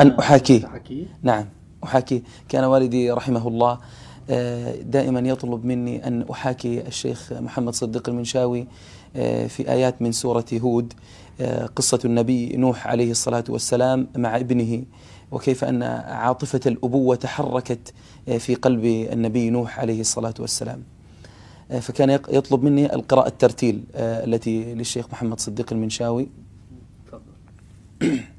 أن أحاكيه نعم أحاكيه كان والدي رحمه الله آه، دائما يطلب مني أن أحاكي الشيخ محمد صديق المنشاوي آه، في آيات من سورة هود آه، قصة النبي نوح عليه الصلاة والسلام مع ابنه وكيف أن عاطفة الأبوة تحركت في قلب النبي نوح عليه الصلاة والسلام فكان يطلب مني القراءة الترتيل التي للشيخ محمد صديق المنشاوي تفضل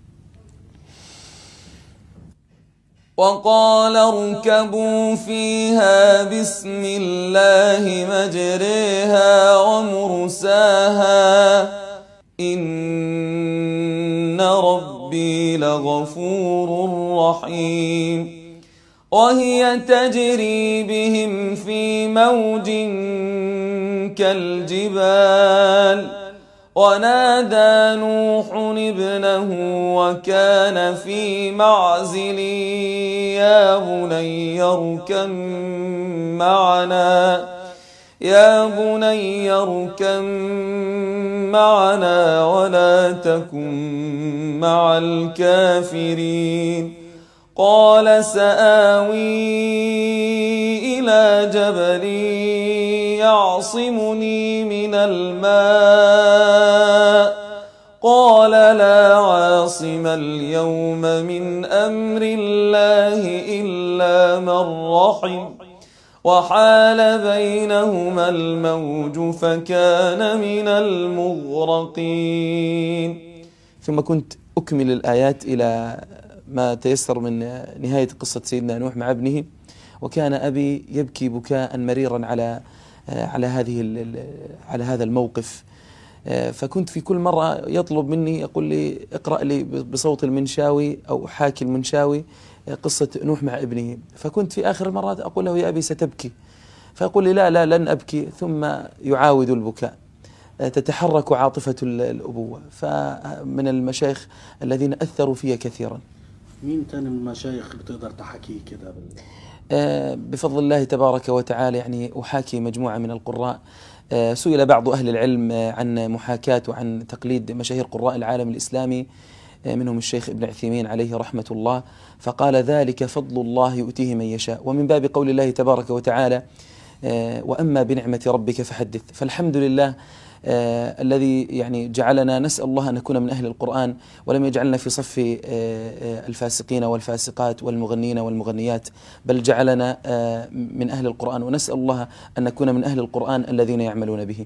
وقال اركبوا فيها بسم الله مجريها ومرساها إن ربي لغفور رحيم وهي تجري بهم في موج كالجبال ونادى نوح ابنه وكان في معزل يا بني اركب معنا يا بني اركب معنا ولا تكن مع الكافرين قال سآوي إلى جبل يعصمني من الماء اليوم من أمر الله إلا من رحم وحال بينهما الموج فكان من المغرقين ثم كنت أكمل الآيات إلى ما تيسر من نهاية قصة سيدنا نوح مع ابنه وكان أبي يبكي بكاء مريرا على على هذه على هذا الموقف آه، فكنت في كل مرة يطلب مني يقول لي اقرأ لي بصوت المنشاوي أو حاكي المنشاوي آه، قصة نوح مع ابنه فكنت في آخر المرات أقول له يا أبي ستبكي فيقول لي لا لا لن أبكي ثم يعاود البكاء آه، تتحرك عاطفة الأبوة فمن المشايخ الذين أثروا في كثيرا مين كان المشايخ بتقدر تحكيه كده آه، بفضل الله تبارك وتعالى يعني احاكي مجموعه من القراء آه، سئل بعض اهل العلم آه، عن محاكاه وعن تقليد مشاهير قراء العالم الاسلامي منهم الشيخ ابن عثيمين عليه رحمه الله فقال ذلك فضل الله يؤتيه من يشاء ومن باب قول الله تبارك وتعالى واما بنعمه ربك فحدث فالحمد لله آه الذي يعني جعلنا نسأل الله أن نكون من أهل القرآن ولم يجعلنا في صف آه،, آه الفاسقين والفاسقات والمغنين والمغنيات بل جعلنا آه من أهل القرآن ونسأل الله أن نكون من أهل القرآن الذين يعملون به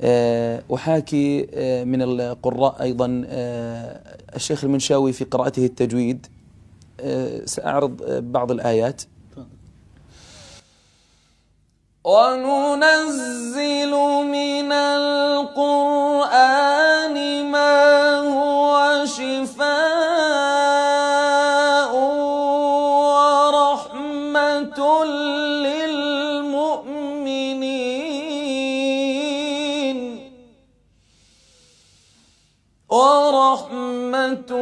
آه، أحاكي آه، من القراء أيضا الشيخ المنشاوي في قراءته التجويد سأعرض بعض الآيات وننزل من ورحمة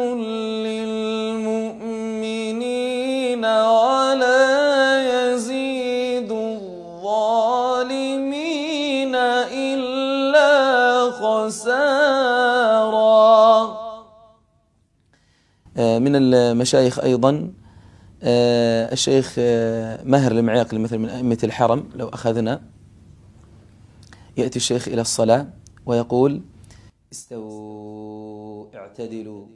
للمؤمنين ولا يزيد الظالمين إلا خسارا آه، من المشايخ أيضا آه، الشيخ آه، ماهر المعيقلي مثل من أئمة الحرم لو أخذنا يأتي الشيخ إلى الصلاة ويقول استووا اعتدلوا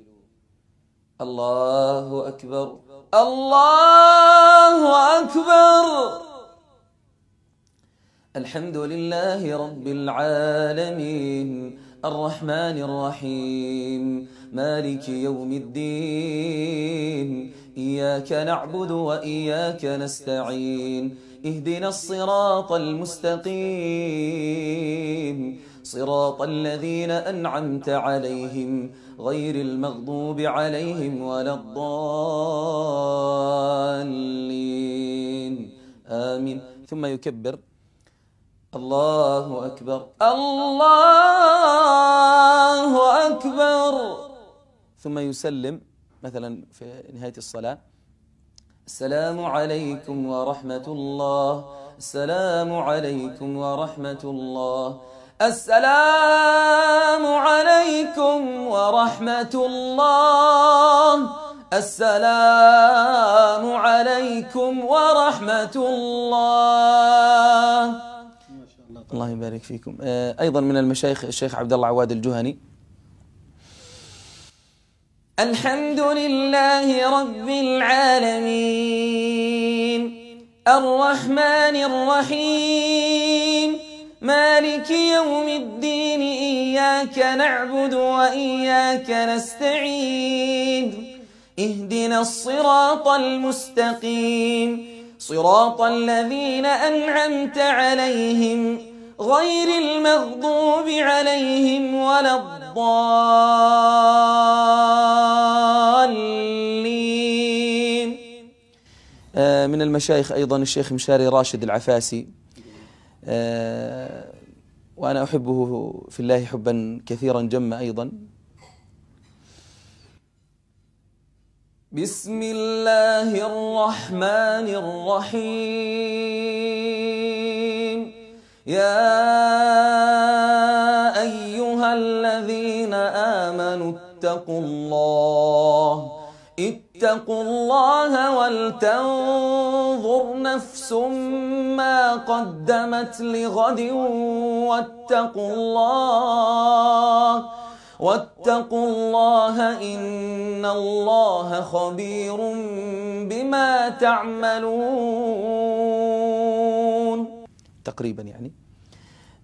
الله أكبر الله أكبر الحمد لله رب العالمين الرحمن الرحيم مالك يوم الدين إياك نعبد وإياك نستعين اهدنا الصراط المستقيم صراط الذين أنعمت عليهم غير المغضوب عليهم ولا الضالين آمين ثم يكبر الله أكبر الله أكبر ثم يسلم مثلا في نهاية الصلاة السلام عليكم ورحمة الله السلام عليكم ورحمة الله السلام عليكم ورحمة الله السلام عليكم ورحمة الله الله يبارك فيكم آه، أيضا من المشايخ الشيخ عبد الله عواد الجهني الحمد لله رب العالمين الرحمن الرحيم مالك يوم الدين إياك نعبد وإياك نستعين اهدنا الصراط المستقيم صراط الذين أنعمت عليهم غير المغضوب عليهم ولا الضالين آه، من المشايخ أيضا الشيخ مشاري راشد العفاسي آه، وأنا أحبه في الله حبا كثيرا جما أيضا بسم الله الرحمن الرحيم يا أيها الذين آمنوا اتقوا الله اتقوا الله ولتنظر نفس ما قدمت لغد واتقوا الله واتقوا الله إن الله خبير بما تعملون تقريبا يعني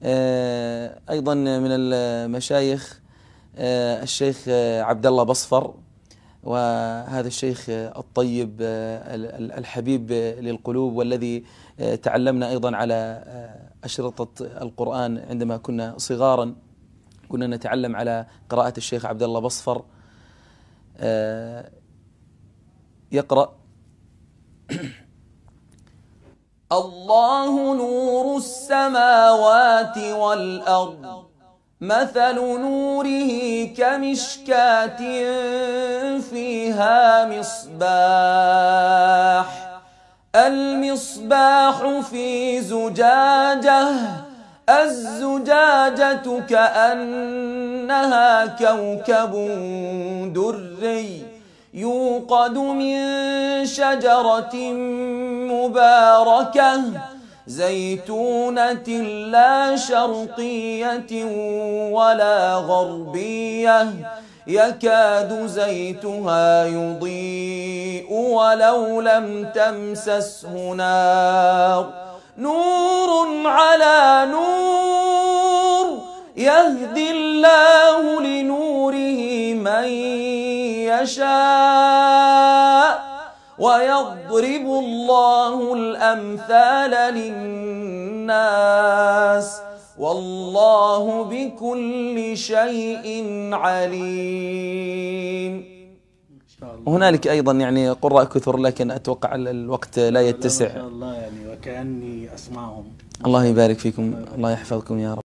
آه، أيضا من المشايخ آه، الشيخ آه، عبد الله بصفر وهذا الشيخ الطيب آه، الحبيب آه، للقلوب والذي آه، تعلمنا أيضا على أشرطة القرآن عندما كنا صغارا كنا نتعلم على قراءة الشيخ عبد الله بصفر يقرأ الله نور السماوات والأرض مثل نوره كمشكاة فيها مصباح المصباح في زجاجة الزجاجة كأنها كوكب دري يوقد من شجرة مباركة زيتونة لا شرقية ولا غربية يكاد زيتها يضيء ولو لم تمسسه نار نور على نور يهدي الله لنوره من يشاء يضرب الله الأمثال للناس والله بكل شيء عليم هنالك ايضا يعني قراء كثر لكن اتوقع الوقت لا يتسع الله يعني وكاني اسمعهم الله يبارك فيكم الله يحفظكم يا رب